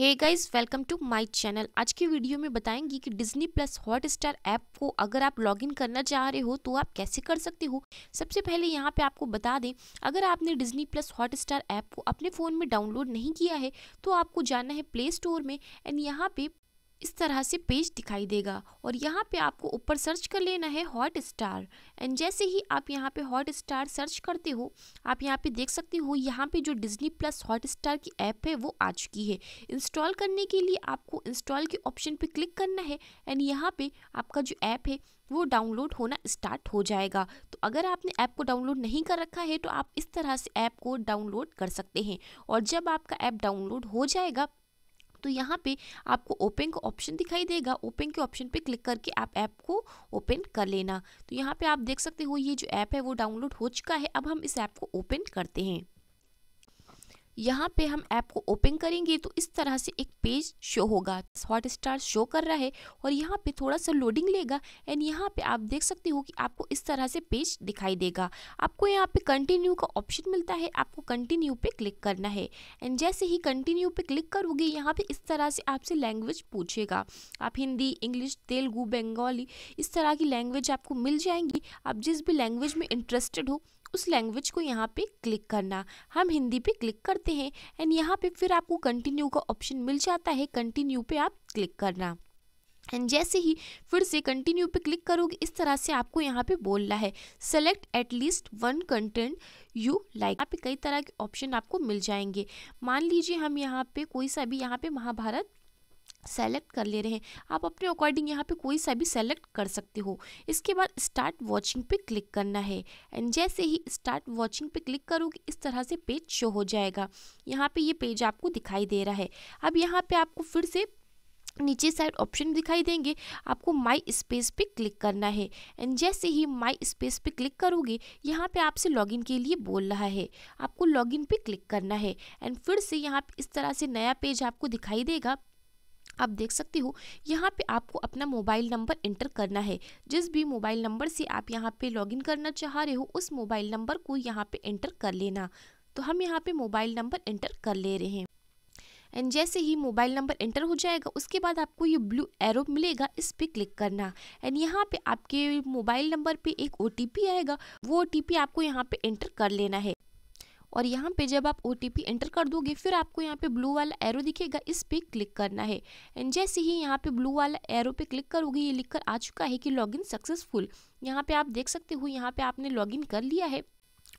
hey guys welcome to my channel आज की video में बताएंगे कि Disney plus Hotstar app को अगर आप लॉगिन करना चाह रहे हो तो आप कैसे कर सकते हो सबसे पहले यहाँ पे आपको बता दें अगर आपने Disney plus Hotstar app को अपने फ़ोन में डाउनलोड नहीं किया है तो आपको जाना है प्ले स्टोर में एंड यहाँ पे इस तरह से पेज दिखाई देगा और यहाँ पे आपको ऊपर सर्च कर लेना है हॉट स्टार एंड जैसे ही आप यहाँ पे हॉट स्टार सर्च करते हो आप यहाँ पे देख सकते हो यहाँ पे जो डिजनी प्लस हॉट स्टार की ऐप है वो आ चुकी है इंस्टॉल करने के लिए आपको इंस्टॉल के ऑप्शन पे क्लिक करना है एंड यहाँ पे आपका जो ऐप है वो डाउनलोड होना स्टार्ट हो जाएगा तो अगर आपने ऐप को डाउनलोड नहीं कर रखा है तो आप इस तरह से ऐप को डाउनलोड कर सकते हैं और जब आपका ऐप डाउनलोड हो जाएगा तो यहाँ पे आपको ओपन का ऑप्शन दिखाई देगा ओपन के ऑप्शन पे क्लिक करके आप ऐप को ओपन कर लेना तो यहाँ पे आप देख सकते हो ये जो ऐप है वो डाउनलोड हो चुका है अब हम इस ऐप को ओपन करते हैं यहाँ पे हम ऐप को ओपन करेंगे तो इस तरह से एक पेज शो होगा हॉट स्टार शो कर रहा है और यहाँ पे थोड़ा सा लोडिंग लेगा एंड यहाँ पे आप देख सकते हो कि आपको इस तरह से पेज दिखाई देगा आपको यहाँ पे कंटिन्यू का ऑप्शन मिलता है आपको कंटिन्यू पे क्लिक करना है एंड जैसे ही कंटिन्यू पे क्लिक करोगे यहाँ पे इस तरह से आपसे लैंग्वेज पूछेगा आप हिंदी इंग्लिश तेलुगू बंगाली इस तरह की लैंग्वेज आपको मिल जाएंगी आप जिस भी लैंग्वेज में इंटरेस्टेड हो उस लैंग्वेज को यहाँ पे क्लिक करना हम हिंदी पे क्लिक कर करते हैं एंड यहाँ पे फिर आपको कंटिन्यू का ऑप्शन मिल जाता है कंटिन्यू पे आप क्लिक करना एंड जैसे ही फिर से कंटिन्यू पे क्लिक करोगे इस तरह से आपको यहाँ पे बोलना है select at least one content you like यहाँ पे कई तरह के ऑप्शन आपको मिल जाएंगे मान लीजिए हम यहाँ पे कोई सा भी यहाँ पे महाभारत सेलेक्ट कर ले रहे हैं आप अपने अकॉर्डिंग यहाँ पे कोई सा भी सेलेक्ट कर सकते हो इसके बाद स्टार्ट वॉचिंग पे क्लिक करना है एंड जैसे ही स्टार्ट वॉचिंग पे क्लिक करोगे इस तरह से पेज शो हो जाएगा यहाँ पे ये पेज आपको दिखाई दे रहा है अब यहाँ पे आपको फिर से नीचे साइड ऑप्शन दिखाई देंगे आपको माई स्पेस पे क्लिक करना है एंड जैसे ही माई स्पेस पे क्लिक करोगे यहाँ पे आपसे लॉगिन के लिए बोल रहा है आपको लॉगिन पे क्लिक करना है एंड फिर से यहाँ पे इस तरह से नया पेज आपको दिखाई देगा आप देख सकते हो यहाँ पे आपको अपना मोबाइल नंबर एंटर करना है जिस भी मोबाइल नंबर से आप यहाँ पे लॉगिन करना चाह रहे हो उस मोबाइल नंबर को यहाँ पे एंटर कर लेना तो हम यहाँ पे मोबाइल नंबर एंटर कर ले रहे हैं एंड जैसे ही मोबाइल नंबर एंटर हो जाएगा उसके बाद आपको ये ब्लू एरो मिलेगा इस पर क्लिक करना एंड यहाँ पे आपके मोबाइल नंबर पे एक ओ आएगा वो ओ आपको यहाँ पे एंटर कर लेना है और यहाँ पे जब आप ओ एंटर कर दोगे फिर आपको यहाँ पे ब्लू वाला एरो दिखेगा इस पर क्लिक करना है एंड जैसे ही यहाँ पे ब्लू वाला एरो पे क्लिक करोगे ये लिखकर आ चुका है कि लॉगिन सक्सेसफुल यहाँ पे आप देख सकते हो यहाँ पे आपने लॉगिन कर लिया है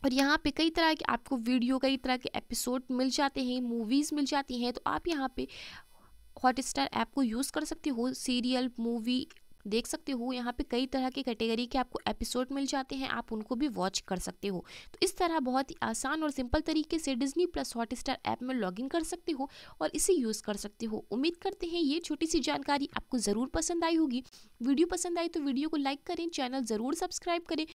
और यहाँ पे कई तरह के आपको वीडियो कई तरह के एपिसोड मिल जाते हैं मूवीज़ मिल जाती हैं तो आप यहाँ पे हॉटस्टार ऐप को यूज़ कर सकते हो सीरियल मूवी देख सकते हो यहाँ पे कई तरह के कैटेगरी के आपको एपिसोड मिल जाते हैं आप उनको भी वॉच कर सकते हो तो इस तरह बहुत ही आसान और सिंपल तरीके से Disney plus Hotstar app में लॉगिन कर सकते हो और इसे यूज़ कर सकते हो उम्मीद करते हैं ये छोटी सी जानकारी आपको ज़रूर पसंद आई होगी वीडियो पसंद आई तो वीडियो को लाइक करें चैनल ज़रूर सब्सक्राइब करें